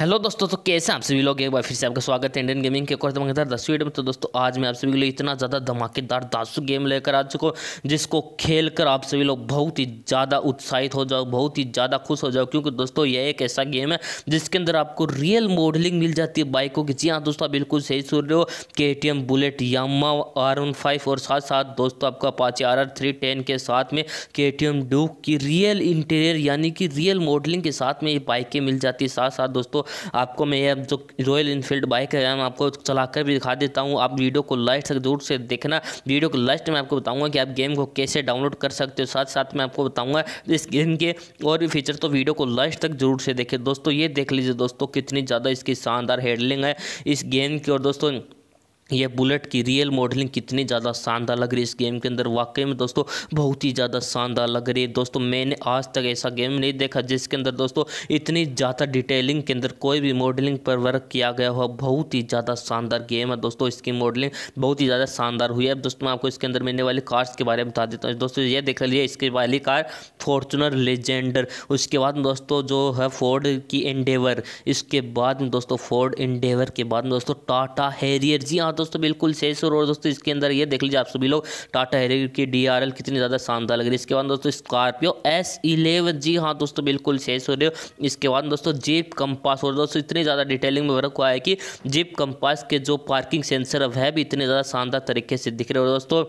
hello दोस्तों तो कैसे आप सभी लोग एक बार फिर से आपका स्वागत है इंडियन गेमिंग के कोर्स धमाकेदार दस वीडियो में तो दोस्तों आज मैं आप सभी लोग इतना ज़्यादा धमाकेदार दासु गेम लेकर आ चुका हूँ जिसको खेलकर आप सभी लोग बहुत ही ज़्यादा उत्साहित हो जाओ बहुत ही ज़्यादा खुश हो जाओ क्योंकि दोस्तों यह एक ऐसा गेम है जिसके अंदर आपको रियल मॉडलिंग मिल जाती है बाइकों की जी हाँ दोस्तों बिल्कुल सही सुन रहे हो के T M bullet Yamaha R one five और साथ साथ दोस्तों आपका पाँच आर आर थ्री टेन के साथ में के टी एम की रियल इंटीरियर यानी कि रियल मॉडलिंग के साथ में ये बाइकें मिल जाती है साथ साथ दोस्तों आपको मैं ये जो रॉयल इनफील्ड बाइक है मैं आपको चला कर भी दिखा देता हूँ आप वीडियो को लास्ट तक दूर से देखना वीडियो को लास्ट में आपको बताऊँगा कि आप गेम को कैसे डाउनलोड कर सकते हो साथ साथ मैं आपको बताऊँगा इस गेम के और भी फीचर तो वीडियो को लास्ट तक जरूर से देखें दोस्तों ये देख लीजिए दोस्तों कितनी ज़्यादा इसकी शानदार हैंडलिंग है इस गेम की और दोस्तों यह बुलेट की रियल मॉडलिंग कितनी ज़्यादा शानदार लग रही है इस गेम के अंदर वाकई में दोस्तों बहुत ही ज़्यादा शानदार लग रही है दोस्तों मैंने आज तक ऐसा गेम नहीं देखा जिसके अंदर दोस्तों इतनी ज़्यादा डिटेलिंग के अंदर कोई भी मॉडलिंग पर वर्क किया गया हो बहुत ही ज़्यादा शानदार गेम है दोस्तों इसकी मॉडलिंग बहुत ही ज़्यादा शानदार हुई है दोस्तों आपको इसके अंदर मिलने वाली कार्स के बारे में बता देता हूँ दोस्तों ये देख लीजिए इसके वाली कार फॉर्चुनर लेजेंडर उसके बाद दोस्तों जो है फोर्ड की एंडेवर इसके बाद में दोस्तों फोर्ड एंडेवर के बाद दोस्तों टाटा हैरियर जी हाँ दोस्तों बिल्कुल सही सुर और दोस्तों इसके अंदर ये देख लीजिए आप सभी लोग टाटा हेरियर की डी कितनी ज़्यादा शानदार लग रही है इसके बाद दोस्तों स्कॉर्पियो एस इलेवन जी हाँ दोस्तों बिल्कुल सही सुर रहे हो इसके बाद दोस्तों जीप कंपास और दोस्तों इतनी ज़्यादा डिटेलिंग में वर्क हुआ है कि जीप कंपास के जो पार्किंग सेंसर है भी इतने ज़्यादा शानदार तरीके से दिख रहे हो दोस्तों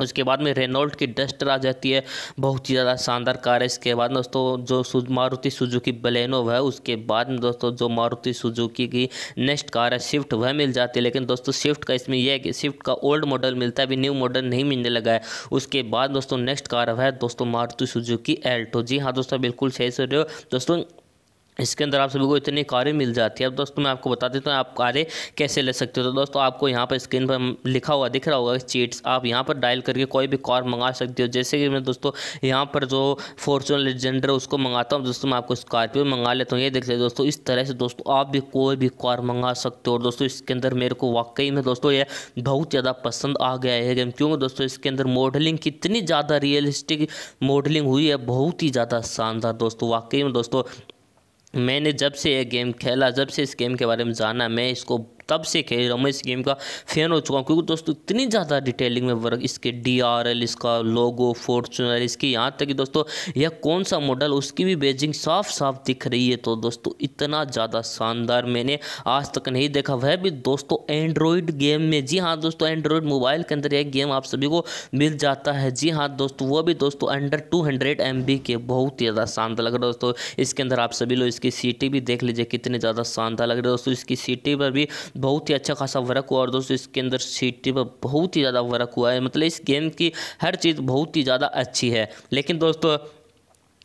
उसके बाद में रेनोल्ड की डस्टर आ जाती है बहुत ही ज़्यादा शानदार कार है इसके बाद दोस्तों जो मारुति सुजुकी बलेनो है उसके बाद में दोस्तों जो मारुति सुजुकी की नेक्स्ट कार है स्विफ्ट वह मिल जाती है लेकिन दोस्तों स्विफ्ट का इसमें यह है कि स्विफ्ट का ओल्ड मॉडल मिलता है अभी न्यू मॉडल नहीं मिलने लगा है उसके बाद दोस्तों नेक्स्ट कार है दोस्तों मारुति सुजुकी एल्टो जी हाँ दोस्तों बिल्कुल सही सो रहे हो दोस्तों इसके अंदर आप सभी को इतनी कारें मिल जाती है अब दोस्तों मैं आपको बता देता हूँ आप कारें कैसे ले सकते हो तो दोस्तों आपको यहाँ पर स्क्रीन पर लिखा हुआ दिख रहा होगा चीट्स आप यहाँ पर डायल करके कोई भी कार मंगा सकते हो जैसे कि मैं दोस्तों यहाँ पर जो फॉर्चून लेजेंडर उसको मंगाता हूँ दोस्तों मैं आपको स्कॉर्पियो मंगा लेता हूँ ये देख लेते दोस्तों इस तरह से दोस्तों आप भी कोई भी कार मंगा सकते हो और दोस्तों इसके अंदर मेरे को वाकई में दोस्तों ये बहुत ज़्यादा पसंद आ गया है गेम क्योंकि दोस्तों इसके अंदर मॉडलिंग कितनी ज़्यादा रियलिस्टिक मॉडलिंग हुई है बहुत ही ज़्यादा शानदार दोस्तों वाकई में दोस्तों मैंने जब से ये गेम खेला जब से इस गेम के बारे में जाना मैं इसको तब से खेल रहा हूँ मैं इस गेम का फैन हो चुका हूँ क्योंकि दोस्तों इतनी ज़्यादा डिटेलिंग में वर्क इसके डी इसका लोगो फॉर्चुनर इसकी यहाँ तक कि दोस्तों यह कौन सा मॉडल उसकी भी बेजिंग साफ साफ दिख रही है तो दोस्तों इतना ज़्यादा शानदार मैंने आज तक नहीं देखा वह भी दोस्तों एंड्रॉयड गेम में जी हाँ दोस्तों एंड्रॉयड मोबाइल के अंदर यह गेम आप सभी को मिल जाता है जी हाँ दोस्तों वह भी दोस्तों अंडर टू हंड्रेड एम बी के बहुत ही ज़्यादा शानदार लग रहा है दोस्तों इसके अंदर आप सभी लोग इसकी सीटी भी देख लीजिए कितने ज़्यादा शानदार लग रहा है दोस्तों इसकी सीटी पर भी बहुत ही अच्छा खासा वर्क हुआ और दोस्तों इसके अंदर सीटी पर बहुत ही ज़्यादा वर्क हुआ है मतलब इस गेम की हर चीज़ बहुत ही ज़्यादा अच्छी है लेकिन दोस्तों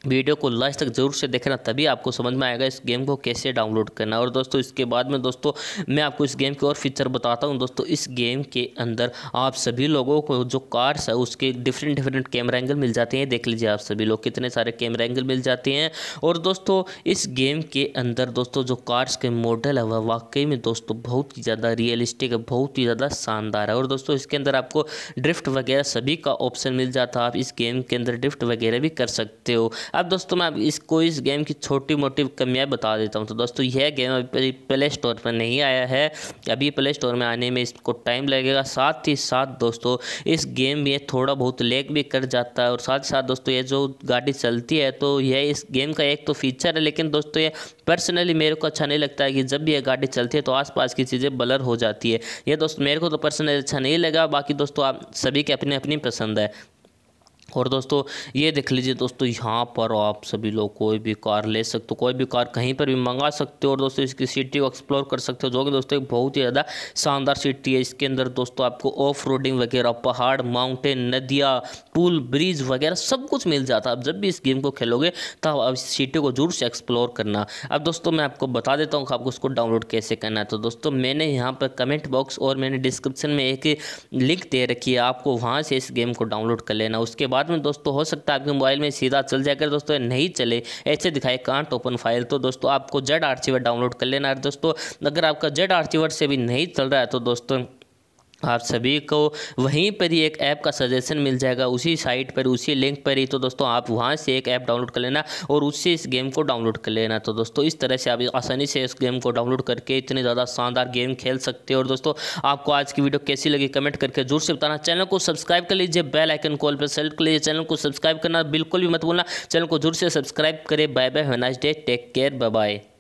वीडियो को लास्ट तक जरूर से देखना तभी आपको समझ में आएगा इस गेम को कैसे डाउनलोड करना और दोस्तों इसके बाद में दोस्तों मैं आपको इस गेम के और फीचर बताता हूँ दोस्तों इस गेम के अंदर आप सभी लोगों को जो कार्स है उसके डिफरेंट डिफरेंट कैमरा एंगल मिल जाते हैं देख लीजिए आप सभी लोग कितने सारे कैमरा एंगल मिल जाते हैं और दोस्तों इस गेम के अंदर दोस्तों जो कार्स के मॉडल है वह वाकई में दोस्तों बहुत ही ज़्यादा रियलिस्टिक है बहुत ही ज़्यादा शानदार है और दोस्तों इसके अंदर आपको ड्रिफ्ट वगैरह सभी का ऑप्शन मिल जाता है आप इस गेम के अंदर ड्रिफ्ट वगैरह भी कर सकते हो अब दोस्तों मैं इसको इस गेम की छोटी मोटी कमियाँ बता देता हूँ तो दोस्तों यह गेम अभी प्ले स्टोर पर नहीं आया है अभी प्ले स्टोर में आने में इसको टाइम लगेगा साथ ही साथ दोस्तों इस गेम में थोड़ा बहुत लेक भी कर जाता है और साथ ही साथ दोस्तों ये जो गाड़ी चलती है तो यह इस गेम का एक तो फीचर है लेकिन दोस्तों ये पर्सनली मेरे को अच्छा नहीं लगता है कि जब भी यह गाड़ी चलती है तो आसपास की चीज़ें ब्लर हो जाती है ये दोस्तों मेरे को तो पर्सनली अच्छा नहीं लगा बाकी दोस्तों आप सभी के अपनी अपनी पसंद है और दोस्तों ये देख लीजिए दोस्तों यहाँ पर आप सभी लोग कोई भी कार ले सकते हो कोई भी कार कहीं पर भी मंगा सकते हो और दोस्तों इसकी सिटी को एक्सप्लोर कर सकते हो जो कि दोस्तों एक बहुत ही ज़्यादा शानदार सिटी है इसके अंदर दोस्तों आपको ऑफ रोडिंग वगैरह पहाड़ माउंटेन नदियाँ पुल ब्रिज वगैरह सब कुछ मिल जाता है आप जब भी इस गेम को खेलोगे तब आप इस सिटी को जरूर से एक्सप्लोर करना अब दोस्तों मैं आपको बता देता हूँ कि आपको उसको डाउनलोड कैसे करना है तो दोस्तों मैंने यहाँ पर कमेंट बॉक्स और मैंने डिस्क्रिप्शन में एक लिंक दे रखी है आपको वहाँ से इस गेम को डाउनलोड कर लेना उसके बाद बाद में दोस्तों हो सकता है आपके मोबाइल में सीधा चल जाए अगर दोस्तों नहीं चले ऐसे दिखाए कांट ओपन फाइल तो दोस्तों आपको जेड आर्चीवर डाउनलोड कर लेना है दोस्तों अगर आपका जेड आर्चीवर से भी नहीं चल रहा है तो दोस्तों आप सभी को वहीं पर ही एक ऐप का सजेशन मिल जाएगा उसी साइट पर उसी लिंक पर ही तो दोस्तों आप वहां से एक ऐप डाउनलोड कर लेना और उससे इस गेम को डाउनलोड कर लेना तो दोस्तों इस तरह से आप आसानी से इस गेम को डाउनलोड करके इतने ज़्यादा शानदार गेम खेल सकते हो और दोस्तों आपको आज की वीडियो कैसी लगी कमेंट करके जोर से बताना चैनल को सब्सक्राइब कर लीजिए बेल आइकन कॉल पर सेलेक्ट कर लीजिए चैनल को सब्सक्राइब करना बिल्कुल भी मत बोलना चैनल को जोर से सब्सक्राइब करें bye bye have nice day take care bye bye